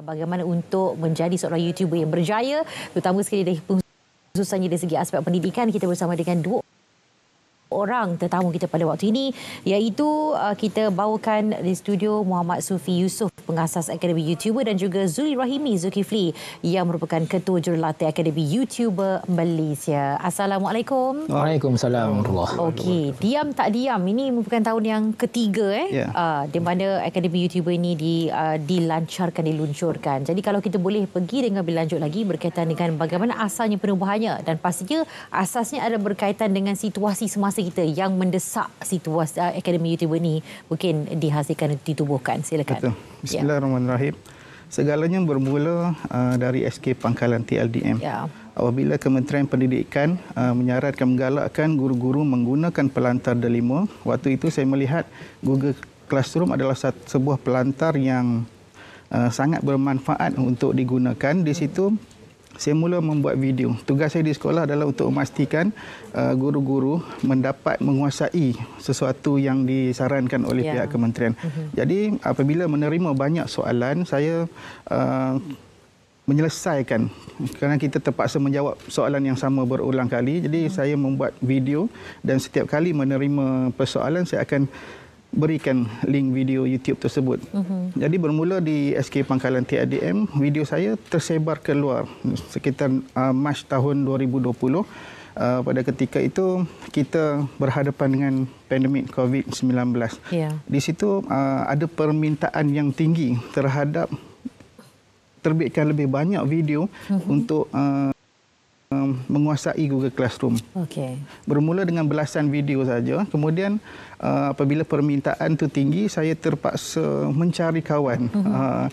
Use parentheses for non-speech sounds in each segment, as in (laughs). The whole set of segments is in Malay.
Ah, bagaimana untuk menjadi seorang YouTuber yang berjaya terutama sekali dari khususnya dari segi aspek pendidikan kita bersama dengan dua orang tetamu kita pada waktu ini iaitu ah, kita bawakan di studio Muhammad Sufi Yusof pengasas Akademi YouTuber dan juga Zuli Rahimi Zulkifli yang merupakan ketua jurulatih Akademi YouTuber Malaysia. Assalamualaikum. Waalaikumsalam. Okey, diam tak diam. Ini merupakan tahun yang ketiga eh. Yeah. Ya. Uh, di mana Akademi YouTuber ini di, uh, dilancarkan, diluncurkan. Jadi kalau kita boleh pergi dengan lebih lanjut lagi berkaitan dengan bagaimana asalnya perubahannya dan pastinya asasnya ada berkaitan dengan situasi semasa kita yang mendesak situasi uh, Akademi YouTuber ini mungkin dihasilkan, ditubuhkan. Silakan. Betul. Bismillahirrahmanirrahim. Segalanya bermula uh, dari SK Pangkalan TLDM. Ya. Apabila Kementerian Pendidikan uh, menyaratkan menggalakkan guru-guru menggunakan pelantar delima, waktu itu saya melihat Google Classroom adalah satu, sebuah pelantar yang uh, sangat bermanfaat untuk digunakan. Di situ saya mula membuat video. Tugas saya di sekolah adalah untuk memastikan uh, guru-guru mendapat menguasai sesuatu yang disarankan oleh yeah. pihak kementerian. Mm-hmm. Jadi apabila menerima banyak soalan, saya uh, menyelesaikan kerana kita terpaksa menjawab soalan yang sama berulang kali jadi hmm. saya membuat video dan setiap kali menerima persoalan saya akan berikan link video YouTube tersebut. Mm-hmm. Jadi bermula di SK Pangkalan TADM, video saya tersebar keluar sekitar uh, Mac tahun 2020. Uh, pada ketika itu kita berhadapan dengan pandemik COVID-19. Yeah. Di situ uh, ada permintaan yang tinggi terhadap terbitkan lebih banyak video mm-hmm. untuk uh, menguasai Google Classroom. Okey. Bermula dengan belasan video saja, kemudian eh, apabila permintaan tu tinggi, saya terpaksa mencari kawan. Mm-hmm. Uh,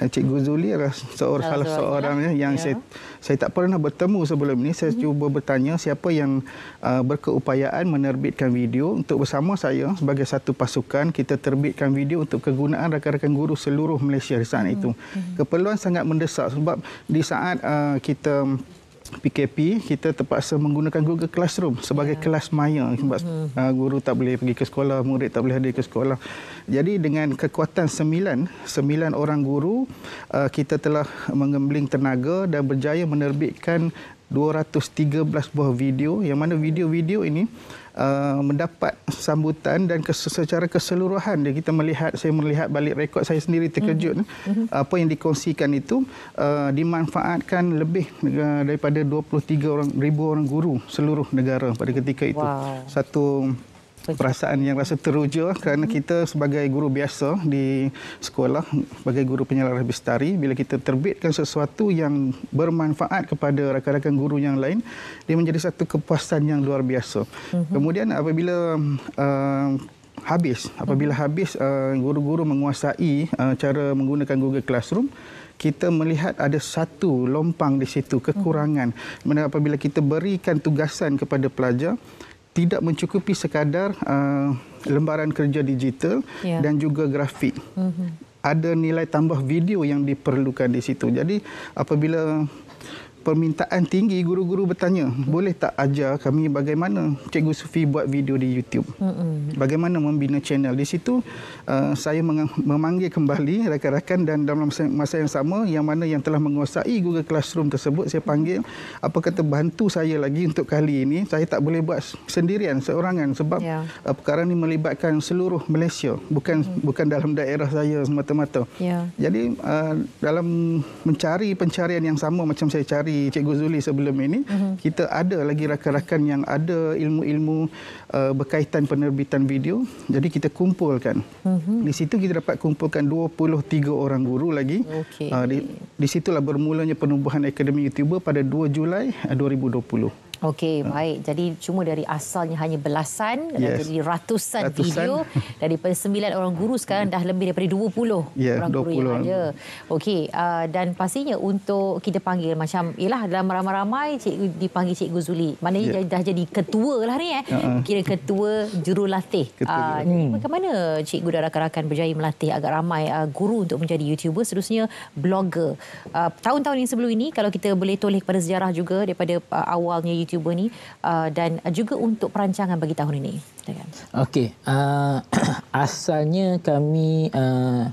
eh, eh, Cikgu Zuli adalah seorang salah seorang ya. ya yang yeah. saya saya tak pernah bertemu sebelum ini. Saya mm-hmm. cuba bertanya siapa yang berkeupayaan menerbitkan video untuk bersama saya sebagai satu pasukan kita terbitkan video untuk kegunaan rakan-rakan guru seluruh Malaysia di sana mm-hmm. itu. Mhm. Keperluan sangat mendesak sebab di saat kita PKP kita terpaksa menggunakan Google Classroom sebagai yeah. kelas maya mhm. sebab mm -hmm. guru tak boleh pergi ke sekolah, murid tak boleh hadir ke sekolah. Jadi dengan kekuatan sembilan, sembilan orang guru ah, kita telah mengembling tenaga dan berjaya menerbitkan 213 buah video yang mana video-video ini uh, mendapat sambutan dan kes- secara keseluruhan dia kita melihat saya melihat balik rekod saya sendiri terkejut mm-hmm. mm-hmm. apa yang dikongsikan itu uh, dimanfaatkan lebih uh, daripada 23 orang ribu orang guru seluruh negara pada ketika itu wow. satu perasaan yang rasa teruja kerana kita sebagai guru biasa di sekolah sebagai guru penyelaras bestari bila kita terbitkan sesuatu yang bermanfaat kepada rakan-rakan guru yang lain dia menjadi satu kepuasan yang luar biasa mhm. kemudian apabila uh, habis apabila mhm. habis uh, guru-guru menguasai uh, cara menggunakan Google Classroom kita melihat ada satu lompang di situ kekurangan mhm. mana apabila kita berikan tugasan kepada pelajar tidak mencukupi sekadar uh, lembaran kerja digital ya. dan juga grafik. Mm -hmm. Ada nilai tambah video yang diperlukan di situ. Jadi apabila permintaan tinggi guru-guru bertanya boleh tak ajar kami bagaimana Cikgu Sufi buat video di YouTube bagaimana membina channel di situ uh, saya memanggil kembali rakan-rakan dan dalam masa yang sama yang mana yang telah menguasai Google Classroom tersebut saya panggil apa kata bantu saya lagi untuk kali ini saya tak boleh buat sendirian seorangan sebab yeah. uh, perkara ini melibatkan seluruh Malaysia bukan mm. bukan dalam daerah saya semata-mata yeah. jadi uh, dalam mencari pencarian yang sama macam saya cari dari Cikgu Zuli sebelum ini, mm -hmm. kita ada lagi rakan-rakan yang ada ilmu-ilmu uh, berkaitan penerbitan video. Jadi kita kumpulkan. Mm -hmm. Di situ kita dapat kumpulkan 23 orang guru lagi. Okay. Uh, di, di situlah bermulanya penubuhan Akademi YouTuber pada 2 Julai 2020. Uh, Okey, ha. baik. Jadi cuma dari asalnya hanya belasan, yes. jadi ratusan, ratusan video. dari sembilan orang guru sekarang dah lebih daripada dua puluh ya, orang guru yang ada. Okey, uh, dan pastinya untuk kita panggil macam, ialah dalam ramai-ramai dipanggil Cikgu Zuli. Maknanya yeah. Ya. dah jadi ketua lah ni. Eh. Uh -huh. Kira ketua jurulatih. Ketua uh, jurulatih. Ah, hmm. Bagaimana Cikgu dan rakan-rakan berjaya melatih agak ramai uh, guru untuk menjadi YouTuber, seterusnya blogger. Ah, tahun-tahun uh, yang sebelum ini, kalau kita boleh toleh kepada sejarah juga daripada uh, awalnya YouTube, cuba ni uh, dan juga untuk perancangan bagi tahun ini. Okey, uh, (coughs) asalnya kami uh,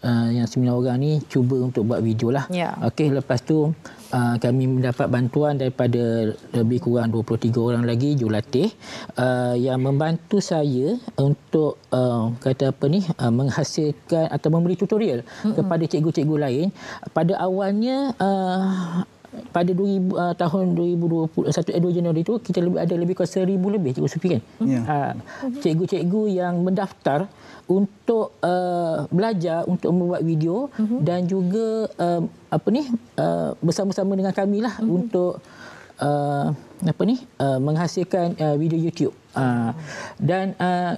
uh, yang sembilan orang ni cuba untuk buat video lah. Yeah. Okey, lepas tu Uh, kami mendapat bantuan daripada lebih kurang 23 orang lagi jurulatih uh, yang membantu saya untuk uh, kata apa ni uh, menghasilkan atau memberi tutorial mm-hmm. kepada cikgu-cikgu lain pada awalnya uh, pada 2000, uh, ah, tahun 2021 eh, 2 Januari itu kita lebih ada lebih kurang seribu lebih cikgu sufi kan yeah. uh, ah, cikgu yang mendaftar untuk uh, belajar untuk membuat video uh-huh. dan juga uh, apa ni uh, bersama-sama dengan kami lah uh-huh. untuk uh, apa ni uh, menghasilkan uh, video YouTube uh, dan uh,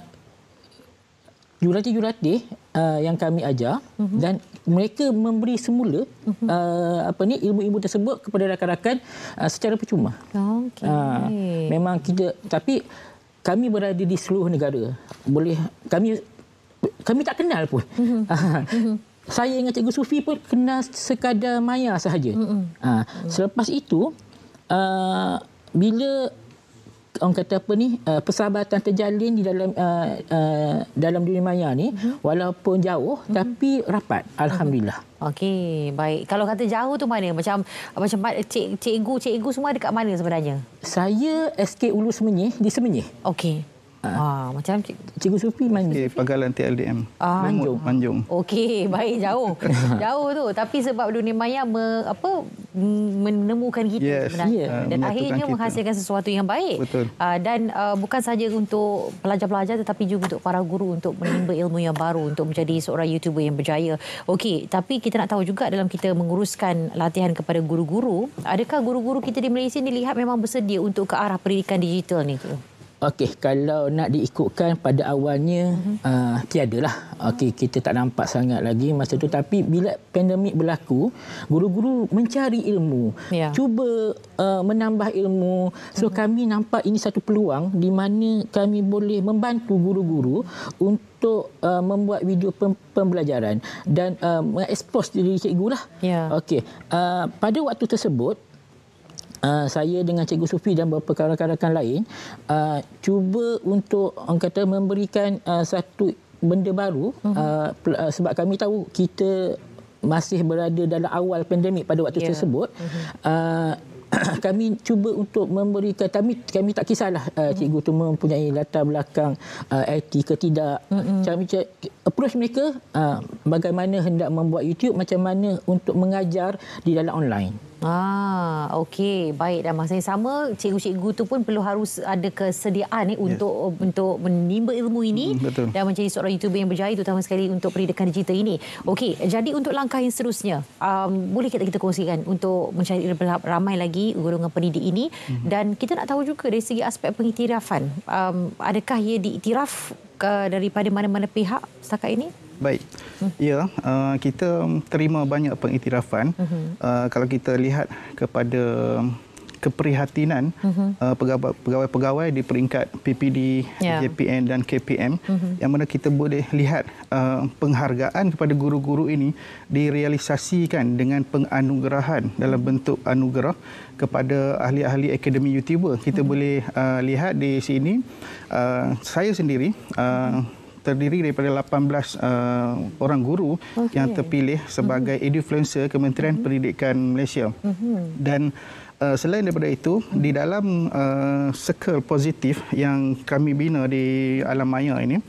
jurati-jurati Uh, yang kami ajar uh mhm. -huh. dan mereka memberi semula mhm. uh apa ni ilmu-ilmu tersebut kepada rakan-rakan uh, secara percuma. Okay. Uh, ah, memang kita tapi kami berada di seluruh negara. Boleh kami kami tak kenal pun. Mhm. Uh (laughs) ah, -huh. Saya dengan Cikgu Sufi pun kenal sekadar maya sahaja. Mm -mm. Ha, selepas itu, uh, bila orang kata apa ni uh, persahabatan terjalin di dalam uh, uh, dalam dunia maya ni mm-hmm. walaupun jauh mm-hmm. tapi rapat mhm. alhamdulillah okey baik kalau kata jauh tu mana macam macam cik, cikgu cikgu semua dekat mana sebenarnya saya SK Ulu Semenyih di Semenyih okey Ha. Ah, macam Cikgu Sufi manjung. Okay, pangkalan TLDM. Ah, manjung. manjung. Okey, (laughs) baik jauh. (laughs) jauh tu. Tapi sebab dunia maya me, apa, menemukan kita yes. sebenarnya. Yeah. Dan akhirnya kita. menghasilkan sesuatu yang baik. Betul. Ah, dan ah, bukan saja untuk pelajar-pelajar tetapi juga untuk para guru untuk menimba ilmu yang baru untuk menjadi seorang YouTuber yang berjaya. Okey, tapi kita nak tahu juga dalam kita menguruskan latihan kepada guru-guru, adakah guru-guru kita di Malaysia ini lihat memang bersedia untuk ke arah pendidikan digital ni? tu. Okey, kalau nak diikutkan pada awalnya mm-hmm. uh, tiadalah. Okey, kita tak nampak sangat lagi masa itu. tapi bila pandemik berlaku, guru-guru mencari ilmu. Yeah. Cuba uh, menambah ilmu. So mm-hmm. kami nampak ini satu peluang di mana kami boleh membantu guru-guru untuk uh, membuat video pem- pembelajaran dan uh, mengekspos diri cikgulah. Yeah. Okey, uh, pada waktu tersebut uh, saya dengan Cikgu Sufi dan beberapa rakan-rakan lain uh, cuba untuk orang kata memberikan uh, satu benda baru mm-hmm. uh, sebab kami tahu kita masih berada dalam awal pandemik pada waktu yeah. tersebut mm-hmm. uh, (clears throat) kami cuba untuk memberikan kami kami tak kisahlah uh, cikgu tu mempunyai latar belakang uh, IT ke tidak mhm. kami approach mereka uh, bagaimana hendak membuat YouTube macam mana untuk mengajar di dalam online Ah, okey, baik dan masa yang sama cikgu-cikgu tu pun perlu harus ada kesediaan ni eh, untuk yes. untuk menimba ilmu ini mm, Betul. dan menjadi seorang YouTuber yang berjaya terutama sekali untuk pendidikan digital ini. Okey, jadi untuk langkah yang seterusnya, um, boleh kita kita kongsikan untuk mencari lebih ramai lagi golongan pendidik ini mm-hmm. dan kita nak tahu juga dari segi aspek pengiktirafan. Um, adakah ia diiktiraf uh, daripada mana-mana pihak setakat ini? Baik. Ya, uh, kita terima banyak pengiktirafan. Mhm. Uh, kalau kita lihat kepada keprihatinan mhm. uh, pegawai-pegawai uh, di peringkat PPD, yeah. JPN dan KPM uh-huh. Mhm. yang mana kita boleh lihat uh, penghargaan kepada guru-guru ini direalisasikan dengan penganugerahan dalam bentuk anugerah kepada ahli-ahli akademi YouTuber. Kita uh-huh. boleh uh, lihat di sini uh, saya sendiri uh, terdiri daripada 18 uh, eh, orang guru okay. yang terpilih sebagai uh-huh. influencer Kementerian uh-huh. Pendidikan Malaysia. Uh-huh. Dan uh, selain daripada itu, uh-huh. di dalam uh, circle positif yang kami bina di alam maya ini,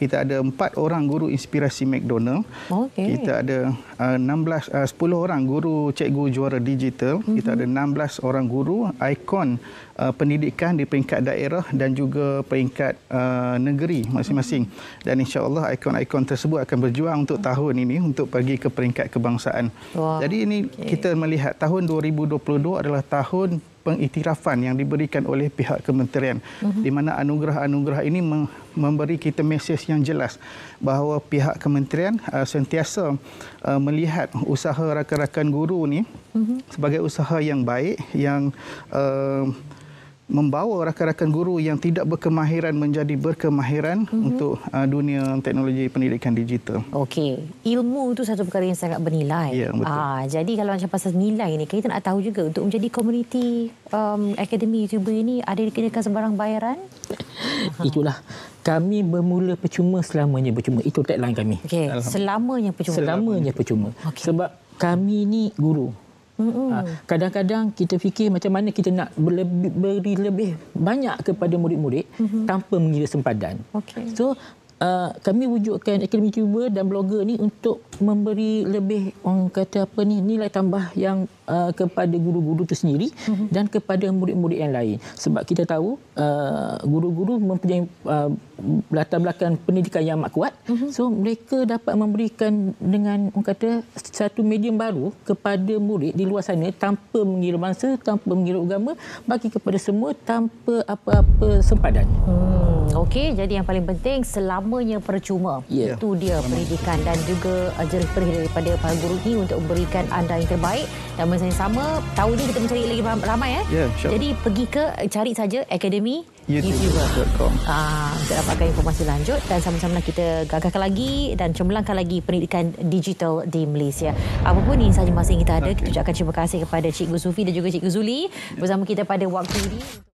kita ada empat orang guru inspirasi McDonald. Oh, okay. Kita ada uh, 16 uh, 10 orang guru cikgu juara digital. Mm-hmm. Kita ada 16 orang guru ikon uh, pendidikan di peringkat daerah dan juga peringkat uh, negeri masing-masing. Mm-hmm. Dan insya-Allah ikon-ikon tersebut akan berjuang untuk mm-hmm. tahun ini untuk pergi ke peringkat kebangsaan. Wow. Jadi ini okay. kita melihat tahun 2022 adalah tahun pengiktirafan yang diberikan oleh pihak kementerian uh-huh. di mana anugerah-anugerah ini memberi kita mesej yang jelas bahawa pihak kementerian uh, sentiasa uh, melihat usaha rakan-rakan guru ni uh-huh. sebagai usaha yang baik yang uh, membawa rakan-rakan guru yang tidak berkemahiran menjadi berkemahiran mm -hmm. untuk uh, dunia teknologi pendidikan digital. Okey, ilmu itu satu perkara yang sangat bernilai. Ya, betul. Ah, jadi kalau macam pasal nilai ini, kita nak tahu juga untuk menjadi komuniti um, akademi YouTuber ini, ada dikenakan sebarang bayaran? (laughs) Itulah. Kami bermula percuma selamanya percuma. Itu tagline kami. Okay. Selamanya percuma. Selamanya percuma. Okay. Sebab kami ini guru. Ah, kadang-kadang kita fikir macam mana kita nak berlebi, beri lebih banyak kepada murid-murid mm -hmm. tanpa mengira sempadan. Okay. So uh, kami wujudkan akademi cuba dan blogger ni untuk memberi lebih orang kata apa ni nilai tambah yang uh, kepada guru-guru tu sendiri mm-hmm. dan kepada murid-murid yang lain sebab kita tahu uh, guru-guru mempunyai uh, latar belakang pendidikan yang amat kuat mm-hmm. so mereka dapat memberikan dengan orang kata satu medium baru kepada murid di luar sana tanpa mengira bangsa tanpa mengira agama bagi kepada semua tanpa apa-apa sempadan hmm. Hmm, okey, jadi yang paling penting selamanya percuma. Yeah. Itu dia Selama. pendidikan dan juga uh, jerih perih daripada para guru ini untuk memberikan anda yang terbaik. Dan masa yang sama, tahun ini kita mencari lagi ramai. Eh? Yeah, ya, sure. Jadi pergi ke cari saja Akademi YouTuber.com ah, untuk dapatkan informasi lanjut dan sama-sama lah kita gagahkan lagi dan cemerlangkan lagi pendidikan digital di Malaysia. Apapun ini sahaja masa yang kita ada, okay. kita juga akan terima kasih kepada Cikgu Sufi dan juga Cikgu Zuli ya. bersama kita pada waktu ini.